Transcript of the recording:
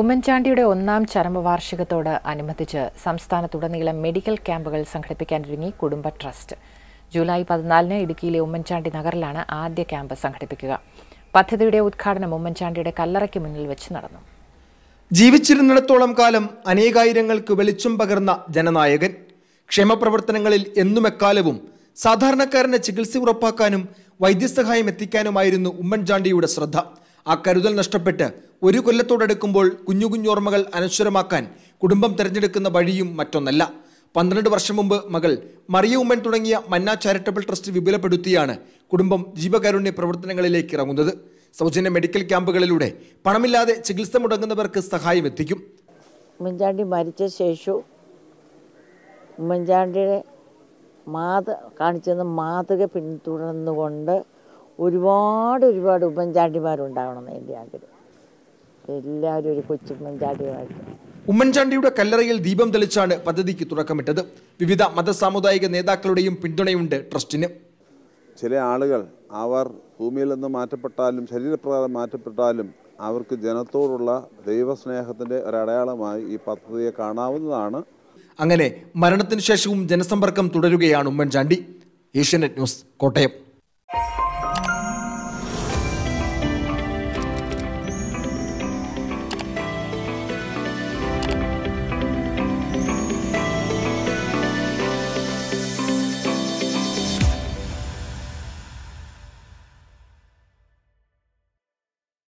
ഉമ്മൻചാണ്ടിയുടെ ഒന്നാം ചരമവാർഷികത്തോട് അനുബന്ധിച്ച് സംസ്ഥാനത്തുടനീളം മെഡിക്കൽ ക്യാമ്പുകൾ സംഘടിപ്പിക്കാനൊരുങ്ങി കുടുംബ ട്രസ്റ്റ് ജൂലൈ പതിനാലിന് ഇടുക്കിയിലെ ഉമ്മൻചാണ്ടി നഗറിലാണ് ആദ്യ ക്യാമ്പ് സംഘടിപ്പിക്കുക പദ്ധതിയുടെ ഉദ്ഘാടനം ഉമ്മൻചാണ്ടിയുടെ കല്ലറയ്ക്ക് മുന്നിൽ വെച്ച് നടന്നു ജീവിച്ചിരുന്നിടത്തോളം കാലം അനേകായിരങ്ങൾക്ക് വെളിച്ചം പകർന്ന ജനനായകൻ ക്ഷേമപ്രവർത്തനങ്ങളിൽ എന്നും സാധാരണക്കാരന് ചികിത്സ ഉറപ്പാക്കാനും വൈദ്യസഹായം എത്തിക്കാനുമായിരുന്നു ഉമ്മൻചാണ്ടിയുടെ ശ്രദ്ധ ആ കരുതൽ നഷ്ടപ്പെട്ട് ഒരു കൊല്ലത്തോടടുക്കുമ്പോൾ കുഞ്ഞു കുഞ്ഞോർമ്മകൾ അനശ്വരമാക്കാൻ കുടുംബം തിരഞ്ഞെടുക്കുന്ന വഴിയും മറ്റൊന്നല്ല പന്ത്രണ്ട് വർഷം മുമ്പ് മകൾ മറിയ ഉമ്മൻ തുടങ്ങിയ മന്ന ചാരിറ്റബിൾ ട്രസ്റ്റ് വിപുലപ്പെടുത്തിയാണ് കുടുംബം ജീവകാരുണ്യ പ്രവർത്തനങ്ങളിലേക്ക് ഇറങ്ങുന്നത് സൗജന്യ മെഡിക്കൽ ക്യാമ്പുകളിലൂടെ പണമില്ലാതെ ചികിത്സ മുടങ്ങുന്നവർക്ക് സഹായം എത്തിക്കും ഉമ്മൻചാണ്ടി മരിച്ച ശേഷം ഉമ്മൻചാണ്ടിയുടെ മാത കാണിച്ചെന്ന മാതൃക പിന്തുടർന്നുകൊണ്ട് ഒരുപാട് ഒരുപാട് ഉമ്മൻചാണ്ടിമാരുണ്ടാവണം എൻ്റെ ആഗ്രഹം എല്ലാവരും ഒരു കൊച്ചുമ്മൻചാണ്ടിയുമായിട്ട് ഉമ്മൻചാണ്ടിയുടെ കല്ലറയിൽ ദീപം തെളിച്ചാണ് പദ്ധതിക്ക് തുടക്കമിട്ടത് വിവിധ മതസാമുദായിക നേതാക്കളുടെയും പിന്തുണയുണ്ട് ട്രസ്റ്റിന് ചില ആളുകൾ അവർ ഭൂമിയിൽ നിന്ന് മാറ്റപ്പെട്ടാലും ശരീരപ്രകാരം മാറ്റപ്പെട്ടാലും അവർക്ക് ജനത്തോടുള്ള ഒരു ഒരടയാളമായി ഈ പദ്ധതിയെ കാണാവുന്നതാണ് അങ്ങനെ മരണത്തിന് ശേഷവും ജനസമ്പർക്കം തുടരുകയാണ് ഉമ്മൻചാണ്ടി ഏഷ്യാനെറ്റ് ന്യൂസ് കോട്ടയം